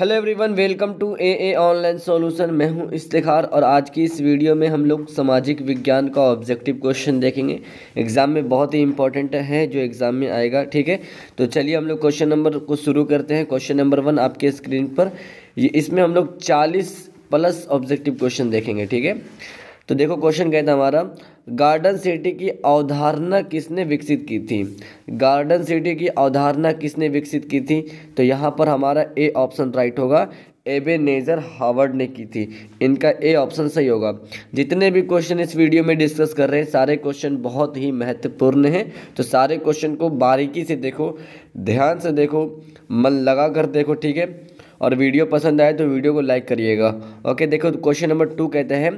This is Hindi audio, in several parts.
hello everyone welcome to AA online solution मैं हूं इफ्तार और आज की इस वीडियो में हम लोग सामाजिक विज्ञान का ऑब्जेक्टिव क्वेश्चन देखेंगे एग्ज़ाम में बहुत ही इंपॉर्टेंट है जो एग्ज़ाम में आएगा ठीक है तो चलिए हम लोग क्वेश्चन नंबर को शुरू करते हैं क्वेश्चन नंबर वन आपके स्क्रीन पर ये इसमें हम लोग चालीस प्लस ऑब्जेक्टिव क्वेश्चन देखेंगे ठीक है तो देखो क्वेश्चन कहता था हमारा गार्डन सिटी की अवधारणा किसने विकसित की थी गार्डन सिटी की अवधारणा किसने विकसित की थी तो यहाँ पर हमारा ए ऑप्शन राइट होगा एबेनेजर हार्वर्ड ने की थी इनका ए ऑप्शन सही होगा जितने भी क्वेश्चन इस वीडियो में डिस्कस कर रहे हैं सारे क्वेश्चन बहुत ही महत्वपूर्ण हैं तो सारे क्वेश्चन को बारीकी से देखो ध्यान से देखो मन लगा कर देखो ठीक है और वीडियो पसंद आए तो वीडियो को लाइक करिएगा ओके देखो क्वेश्चन नंबर टू कहते हैं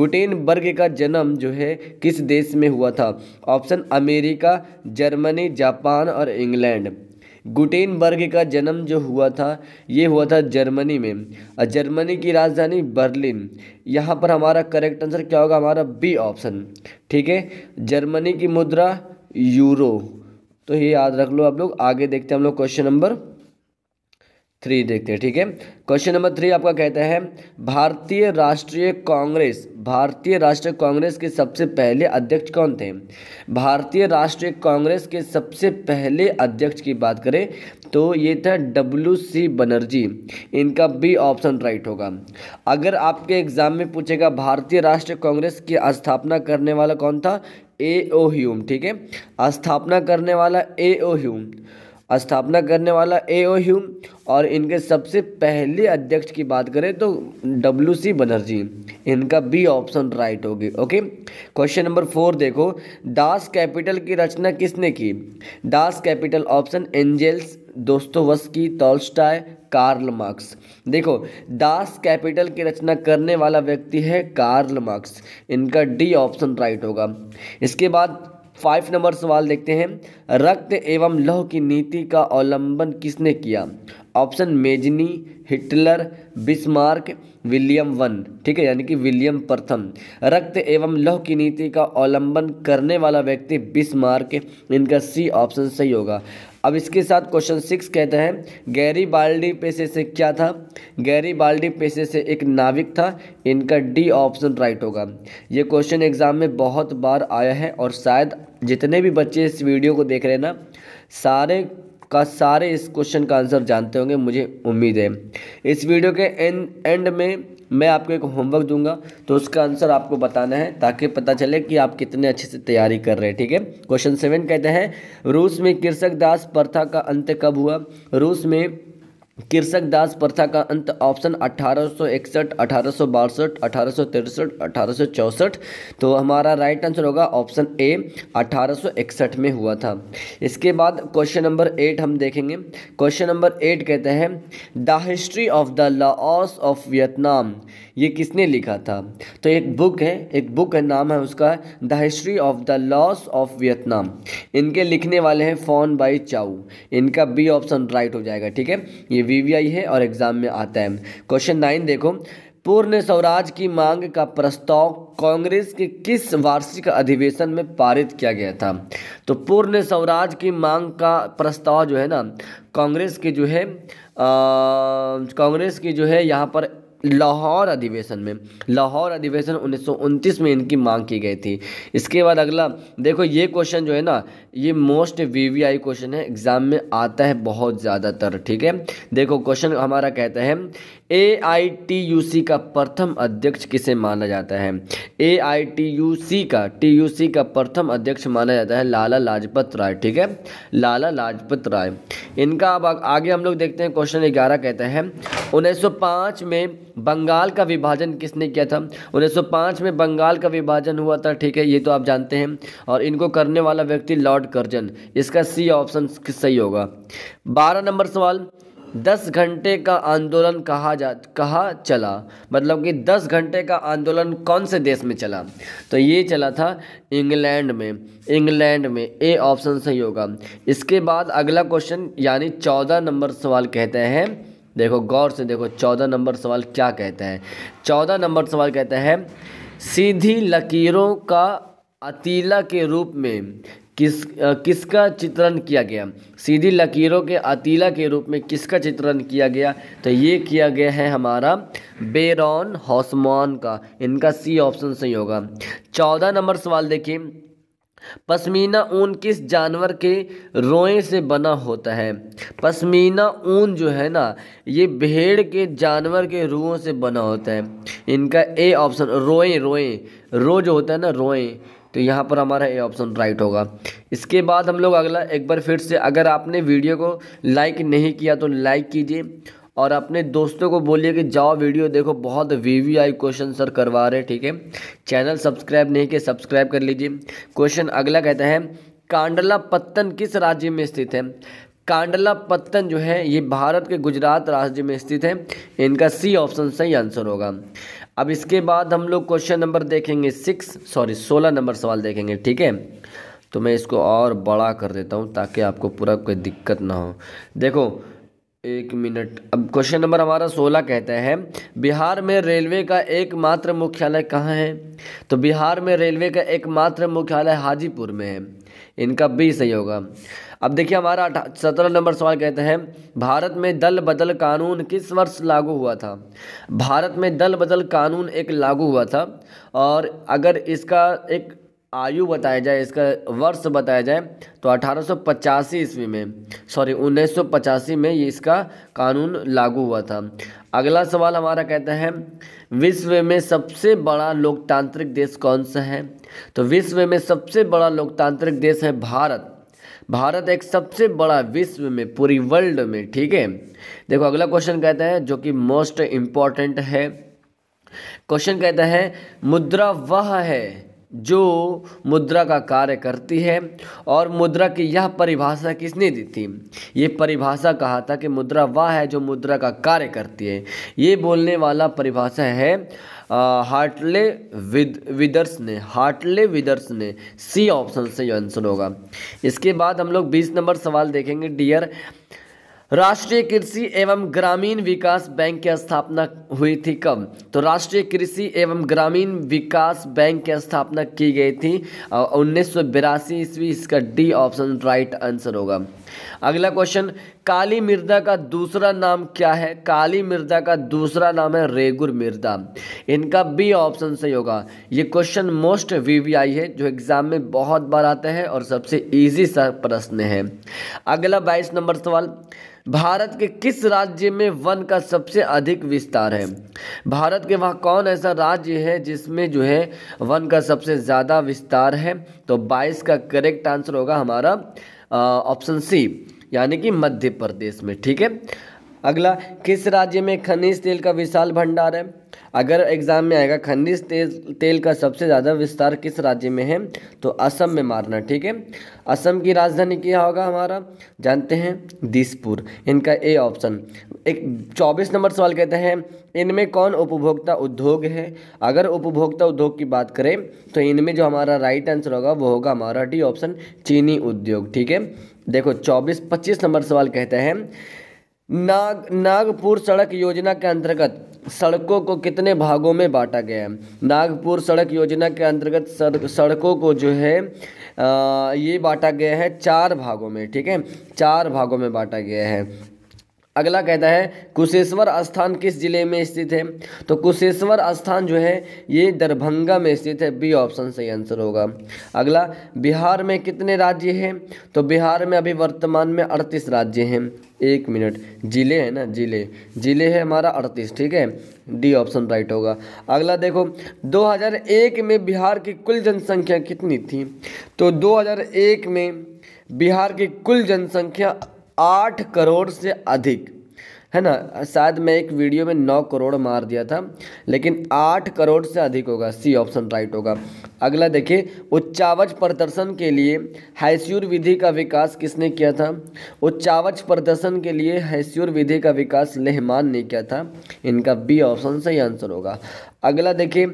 गुटेनबर्ग का जन्म जो है किस देश में हुआ था ऑप्शन अमेरिका जर्मनी जापान और इंग्लैंड गुटेनबर्ग का जन्म जो हुआ था ये हुआ था जर्मनी में और जर्मनी की राजधानी बर्लिन यहाँ पर हमारा करेक्ट आंसर क्या होगा हमारा बी ऑप्शन ठीक है जर्मनी की मुद्रा यूरो तो ये याद रख लो आप लोग आगे देखते हैं हम लोग क्वेश्चन नंबर थ्री देखते हैं ठीक है क्वेश्चन नंबर थ्री आपका कहता है भारतीय राष्ट्रीय कांग्रेस भारतीय राष्ट्रीय कांग्रेस के सबसे पहले अध्यक्ष कौन थे भारतीय राष्ट्रीय कांग्रेस के सबसे पहले अध्यक्ष की बात करें तो ये था डब्ल्यू सी बनर्जी इनका बी ऑप्शन राइट होगा अगर आपके एग्जाम में पूछेगा भारतीय राष्ट्रीय कांग्रेस की स्थापना करने वाला कौन था ए ओ ह्यूम ठीक है स्थापना करने वाला ए ओ ह्यूम स्थापना करने वाला ए ओ ह्यूम और इनके सबसे पहले अध्यक्ष की बात करें तो डब्ल्यू सी बनर्जी इनका बी ऑप्शन राइट होगी ओके क्वेश्चन नंबर फोर देखो दास कैपिटल की रचना किसने की दास कैपिटल ऑप्शन एंजेल्स दोस्तों वस की टॉल्स्टाय कार्ल मार्क्स देखो दास कैपिटल की रचना करने वाला व्यक्ति है कार्ल मार्क्स इनका डी ऑप्शन राइट होगा इसके बाद फाइव नंबर सवाल देखते हैं रक्त एवं लौह की नीति का अवलंबन किसने किया option Mazzini Hitler Bismarck William one ठीक है यानी कि विलियम प्रथम रक्त एवं लौह की नीति का अवलंबन करने वाला व्यक्ति बिस्मार्क इनका सी ऑप्शन सही होगा अब इसके साथ क्वेश्चन सिक्स कहते हैं गैरी बाल्डी पेशे से क्या था गैरी बाल्डी पेशे से एक नाविक था इनका डी ऑप्शन राइट होगा ये क्वेश्चन एग्ज़ाम में बहुत बार आया है और शायद जितने भी बच्चे इस वीडियो को देख रहे हैं ना सारे का सारे इस क्वेश्चन का आंसर जानते होंगे मुझे उम्मीद है इस वीडियो के एंड एंड में मैं आपको एक होमवर्क दूंगा तो उसका आंसर आपको बताना है ताकि पता चले कि आप कितने अच्छे से तैयारी कर रहे हैं ठीक है क्वेश्चन सेवन कहते हैं रूस में कृषक दास प्रथा का अंत कब हुआ रूस में कृषक दास प्रथा का अंत ऑप्शन अठारह सौ इकसठ अठारह सौ बासठ अठारह सौ तिरसठ सौ चौसठ तो हमारा राइट आंसर होगा ऑप्शन ए 1861 सौ इकसठ में हुआ था इसके बाद क्वेश्चन नंबर एट हम देखेंगे क्वेश्चन नंबर एट कहते हैं the history of the loss of Vietnam ये किसने लिखा था तो एक बुक है एक बुक है नाम है उसका the history of the loss of Vietnam इनके लिखने वाले हैं फोन बाई चाऊ इनका बी ऑप्शन राइट हो जाएगा ठीक है ये वीवीआई है और एग्ज़ाम में आता है क्वेश्चन नाइन देखो पूर्ण स्वराज की मांग का प्रस्ताव कांग्रेस के किस वार्षिक अधिवेशन में पारित किया गया था तो पूर्ण स्वराज की मांग का प्रस्ताव जो है ना कांग्रेस के जो है कांग्रेस की जो है यहाँ पर लाहौर अधिवेशन में लाहौर अधिवेशन उन्नीस में इनकी मांग की गई थी इसके बाद अगला देखो ये क्वेश्चन जो है ना ये मोस्ट वीवीआई क्वेश्चन है एग्जाम में आता है बहुत ज़्यादातर ठीक है देखो क्वेश्चन हमारा कहता है ए आई टी यू सी का प्रथम अध्यक्ष किसे माना जाता है ए आई टी यू सी का टी यू सी का प्रथम अध्यक्ष माना जाता है लाला लाजपत राय ठीक है लाला लाजपत राय इनका अब आगे हम लोग देखते हैं क्वेश्चन ग्यारह उन्नीस सौ 1905 में बंगाल का विभाजन किसने किया था 1905 में बंगाल का विभाजन हुआ था ठीक है ये तो आप जानते हैं और इनको करने वाला व्यक्ति लॉर्ड कर्जन इसका सी ऑप्शन सही होगा बारह नंबर सवाल दस घंटे का आंदोलन कहा जा कहा चला मतलब कि दस घंटे का आंदोलन कौन से देश में चला तो ये चला था इंग्लैंड में इंग्लैंड में ए ऑप्शन सही होगा इसके बाद अगला क्वेश्चन यानी चौदह नंबर सवाल कहते हैं देखो गौर से देखो चौदह नंबर सवाल क्या कहते हैं चौदह नंबर सवाल कहते हैं सीधी लकीरों का अतीला के रूप में किस किसका चित्रण किया गया सीधी लकीरों के अतीला के रूप में किसका चित्रण किया गया तो ये किया गया है हमारा बेरोन हॉस्मॉन का इनका सी ऑप्शन सही होगा चौदह नंबर सवाल देखिए पश्मीना ऊन किस जानवर के रोए से बना होता है पश्मीना ऊन जो है ना ये भेड़ के जानवर के रूहों से बना होता है इनका ए ऑप्शन रोए रोए रो जो होता है ना रोए तो यहाँ पर हमारा ए ऑप्शन राइट होगा इसके बाद हम लोग अगला एक बार फिर से अगर आपने वीडियो को लाइक नहीं किया तो लाइक कीजिए और अपने दोस्तों को बोलिए कि जाओ वीडियो देखो बहुत V V I question sir करवा रहे ठीक है चैनल सब्सक्राइब नहीं किया सब्सक्राइब कर लीजिए क्वेश्चन अगला कहता है कांडला पत्तन किस राज्य में स्थित है कांडला पत्तन जो है ये भारत के गुजरात राज्य में स्थित है इनका सी ऑप्शन सही आंसर होगा अब इसके बाद हम लोग क्वेश्चन नंबर देखेंगे सिक्स सॉरी सोलह नंबर सवाल देखेंगे ठीक है तो मैं इसको और बड़ा कर देता हूँ ताकि आपको पूरा कोई दिक्कत ना हो देखो एक मिनट अब क्वेश्चन नंबर हमारा सोलह कहता है बिहार में रेलवे का एकमात्र मुख्यालय कहाँ है तो बिहार में रेलवे का एकमात्र मुख्यालय हाजीपुर में है इनका बी सही होगा अब देखिए हमारा सत्रह नंबर सवाल कहते हैं भारत में दल बदल कानून किस वर्ष लागू हुआ था भारत में दल बदल कानून एक लागू हुआ था और अगर इसका एक आयु बताया जाए इसका वर्ष बताया जाए तो अठारह ईस्वी में सॉरी उन्नीस में ये इसका कानून लागू हुआ था अगला सवाल हमारा कहता है विश्व में सबसे बड़ा लोकतांत्रिक देश कौन सा है तो विश्व में सबसे बड़ा लोकतांत्रिक देश है भारत भारत एक सबसे बड़ा विश्व में पूरी वर्ल्ड में ठीक है देखो अगला क्वेश्चन कहता है जो कि मोस्ट इम्पॉर्टेंट है क्वेश्चन कहता है मुद्रा वह है जो मुद्रा का कार्य करती है और मुद्रा की यह परिभाषा किसने दी थी ये परिभाषा कहा था कि मुद्रा वह है जो मुद्रा का कार्य करती है ये बोलने वाला परिभाषा है हार्टले विद विदर्स ने हार्टले विदर्स ने सी ऑप्शन से आंसर होगा इसके बाद हम लोग बीस नंबर सवाल देखेंगे डियर राष्ट्रीय कृषि एवं ग्रामीण विकास बैंक की स्थापना हुई थी कब तो राष्ट्रीय कृषि एवं ग्रामीण विकास बैंक की स्थापना की गई थी उन्नीस सौ बिरासी ईस्वी इसका डी ऑप्शन राइट आंसर होगा अगला क्वेश्चन काली मृदा का दूसरा नाम क्या है काली मृदा का दूसरा नाम है रेगुर मृदा इनका बी ऑप्शन सही होगा ये क्वेश्चन मोस्ट वीवीआई है जो एग्ज़ाम में बहुत बार आते हैं और सबसे ईजी सा प्रश्न है अगला बाईस नंबर सवाल भारत के किस राज्य में वन का सबसे अधिक विस्तार है भारत के वहाँ कौन ऐसा राज्य है जिसमें जो है वन का सबसे ज़्यादा विस्तार है तो 22 का करेक्ट आंसर होगा हमारा ऑप्शन सी यानी कि मध्य प्रदेश में ठीक है अगला किस राज्य में खनिज तेल का विशाल भंडार है अगर एग्ज़ाम में आएगा खनिज तेल तेल का सबसे ज़्यादा विस्तार किस राज्य में है तो असम में मारना ठीक है असम की राजधानी क्या होगा हमारा जानते हैं दिसपुर इनका ए ऑप्शन एक चौबीस नंबर सवाल कहते हैं इनमें कौन उपभोक्ता उद्योग है अगर उपभोक्ता उद्योग की बात करें तो इनमें जो हमारा राइट आंसर होगा वो होगा हमारा डी ऑप्शन चीनी उद्योग ठीक है देखो चौबीस पच्चीस नंबर सवाल कहते हैं नाग नागपुर सड़क योजना के अंतर्गत सड़कों को कितने भागों में बांटा गया है नागपुर सड़क योजना के अंतर्गत सड़कों को जो है ये बांटा गया है चार भागों में ठीक है चार भागों में बांटा गया है अगला कहता है कुशेश्वर स्थान किस जिले में स्थित है तो कुशेश्वर स्थान जो है ये दरभंगा में स्थित है बी ऑप्शन सही आंसर होगा अगला बिहार में कितने राज्य हैं तो बिहार में अभी वर्तमान में अड़तीस राज्य हैं एक मिनट ज़िले है ना ज़िले ज़िले है हमारा अड़तीस ठीक है डी ऑप्शन राइट होगा अगला देखो 2001 में बिहार की कुल जनसंख्या कितनी थी तो 2001 में बिहार की कुल जनसंख्या आठ करोड़ से अधिक है ना शायद मैं एक वीडियो में नौ करोड़ मार दिया था लेकिन आठ करोड़ से अधिक होगा सी ऑप्शन राइट होगा अगला देखिए उच्चावच प्रदर्शन के लिए हैस्यूर विधि का विकास किसने किया था उच्चावच प्रदर्शन के लिए हैस्यूर विधि का विकास लेहमान ने किया था इनका बी ऑप्शन सही आंसर होगा अगला देखिए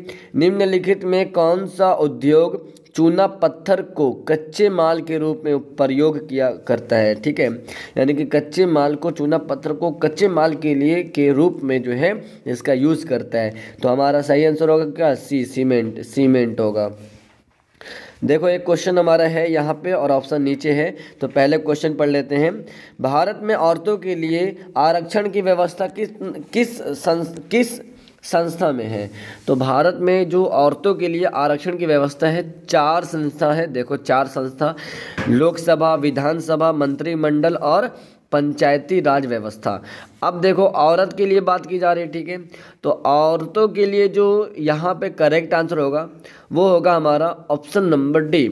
निम्नलिखित में कौन सा उद्योग चूना पत्थर को कच्चे माल के रूप में प्रयोग किया करता है ठीक है यानी कि कच्चे माल को चूना पत्थर को कच्चे माल के लिए के रूप में जो है इसका यूज़ करता है तो हमारा सही आंसर होगा क्या सी सीमेंट सीमेंट होगा देखो एक क्वेश्चन हमारा है यहाँ पे और ऑप्शन नीचे है तो पहले क्वेश्चन पढ़ लेते हैं भारत में औरतों के लिए आरक्षण की व्यवस्था किस किस संस, किस संस्था में है तो भारत में जो औरतों के लिए आरक्षण की व्यवस्था है चार संस्था है देखो चार संस्था लोकसभा विधानसभा मंत्रिमंडल और पंचायती राज व्यवस्था अब देखो औरत के लिए बात की जा रही है ठीक है तो औरतों के लिए जो यहाँ पे करेक्ट आंसर होगा वो होगा हमारा option number D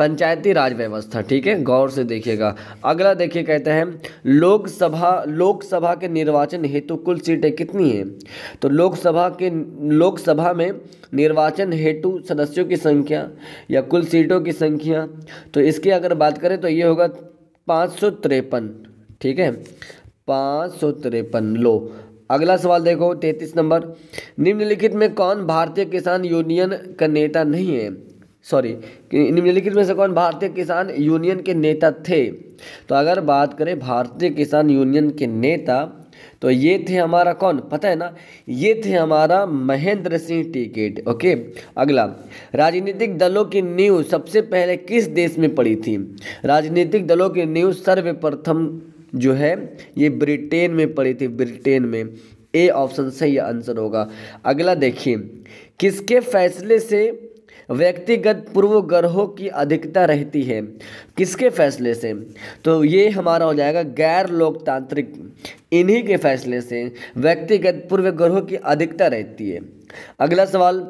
Panchayati Raj व्यवस्था ठीक है गौर से देखिएगा अगला देखिए कहते हैं लोकसभा लोकसभा के निर्वाचन हेतु कुल सीटें कितनी हैं तो लोकसभा के लोकसभा में निर्वाचन हेतु सदस्यों की संख्या या कुल सीटों की संख्या तो इसकी अगर बात करें तो ये होगा पाँच सौ ठीक है पाँच सौ तिरपन लो अगला सवाल देखो तैंतीस नंबर निम्नलिखित में कौन भारतीय किसान यूनियन का नेता नहीं है सॉरी निम्नलिखित में से कौन भारतीय किसान यूनियन के नेता थे तो अगर बात करें भारतीय किसान यूनियन के नेता तो ये थे हमारा कौन पता है ना ये थे हमारा महेंद्र सिंह टिकेट ओके अगला राजनीतिक दलों की नींव सबसे पहले किस देश में पड़ी थी राजनीतिक दलों की नींव सर्वप्रथम जो है ये ब्रिटेन में पड़ी थी ब्रिटेन में ए ऑप्शन सही आंसर होगा अगला देखिए किसके फैसले से व्यक्तिगत पूर्वग्रहों की अधिकता रहती है किसके फैसले से तो ये हमारा हो जाएगा गैर लोकतांत्रिक इन्हीं के फैसले से व्यक्तिगत पूर्वग्रहों की अधिकता रहती है अगला सवाल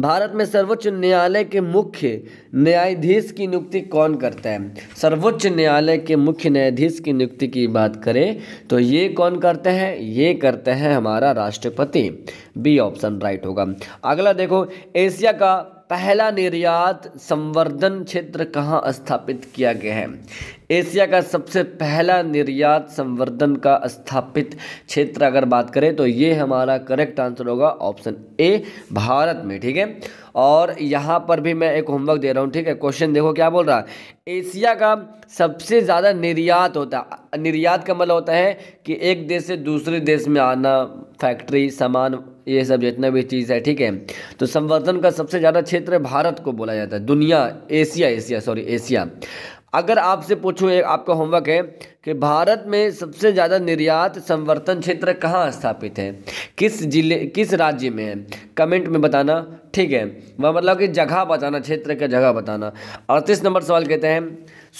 भारत में सर्वोच्च न्यायालय के मुख्य न्यायाधीश की नियुक्ति कौन करता है सर्वोच्च न्यायालय के मुख्य न्यायाधीश की नियुक्ति की बात करें तो ये कौन करते हैं ये करते हैं हमारा राष्ट्रपति बी ऑप्शन राइट होगा अगला देखो एशिया का पहला निर्यात संवर्धन क्षेत्र कहाँ स्थापित किया गया है एशिया का सबसे पहला निर्यात संवर्धन का स्थापित क्षेत्र अगर बात करें तो ये हमारा करेक्ट आंसर होगा ऑप्शन ए भारत में ठीक है और यहाँ पर भी मैं एक होमवर्क दे रहा हूँ ठीक है क्वेश्चन देखो क्या बोल रहा है एशिया का सबसे ज़्यादा निर्यात होता निर्यात का मतलब होता है कि एक देश से दूसरे देश में आना फैक्ट्री सामान ये सब जितना भी चीज़ है ठीक है तो संवर्धन का सबसे ज़्यादा क्षेत्र भारत को बोला जाता है दुनिया एशिया एशिया सॉरी एशिया अगर आपसे पूछूँ एक आपका होमवर्क है कि भारत में सबसे ज़्यादा निर्यात संवर्धन क्षेत्र कहाँ स्थापित है किस जिले किस राज्य में है कमेंट में बताना ठीक है वह मतलब कि जगह बताना क्षेत्र का जगह बताना अड़तीस नंबर सवाल कहते हैं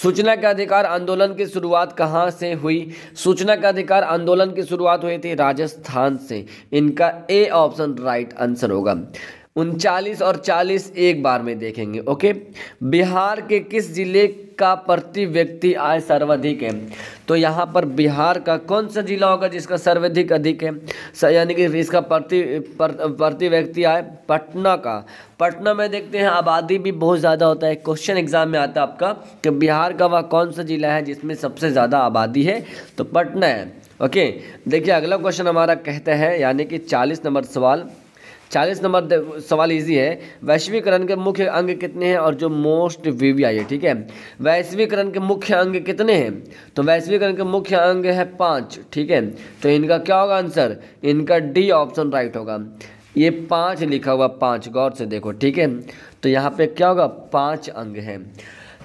सूचना का अधिकार आंदोलन की शुरुआत कहाँ से हुई सूचना का अधिकार आंदोलन की शुरुआत हुई थी राजस्थान से इनका ए ऑप्शन राइट आंसर होगा उनचालीस और चालीस एक बार में देखेंगे ओके बिहार के किस जिले का प्रति व्यक्ति आय सर्वाधिक है तो यहाँ पर बिहार का कौन सा जिला होगा जिसका सर्वाधिक अधिक है यानी कि इसका प्रति प्रति व्यक्ति आय पटना का पटना में देखते हैं आबादी भी बहुत ज़्यादा होता है क्वेश्चन एग्जाम में आता है आपका कि बिहार का वह कौन सा जिला है जिसमें सबसे ज़्यादा आबादी है तो पटना है ओके देखिए अगला क्वेश्चन हमारा कहते हैं यानी कि चालीस नंबर सवाल चालीस नंबर सवाल इजी है वैश्वीकरण के मुख्य अंग कितने हैं और जो मोस्ट वीवीआई आई है ठीक है वैश्वीकरण के मुख्य अंग कितने हैं तो वैश्वीकरण के मुख्य अंग है पाँच ठीक है तो इनका क्या होगा आंसर इनका डी ऑप्शन राइट होगा ये पाँच लिखा हुआ पाँच गौर से देखो ठीक है तो यहाँ पे क्या होगा पाँच अंग हैं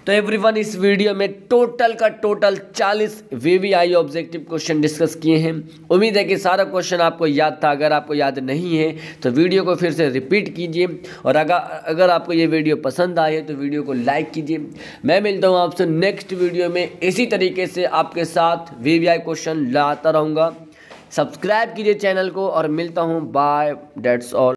तो एवरीवन इस वीडियो में टोटल का total 40 VVI objective question discuss किए हैं उम्मीद है कि सारा क्वेश्चन आपको याद था अगर आपको याद नहीं है तो वीडियो को फिर से रिपीट कीजिए और अगर अगर आपको ये वीडियो पसंद आए तो वीडियो को लाइक कीजिए मैं मिलता हूँ आपसे नेक्स्ट वीडियो में इसी तरीके से आपके साथ वी क्वेश्चन लाता रहूँगा सब्सक्राइब कीजिए चैनल को और मिलता हूँ बाय डेट्स ऑल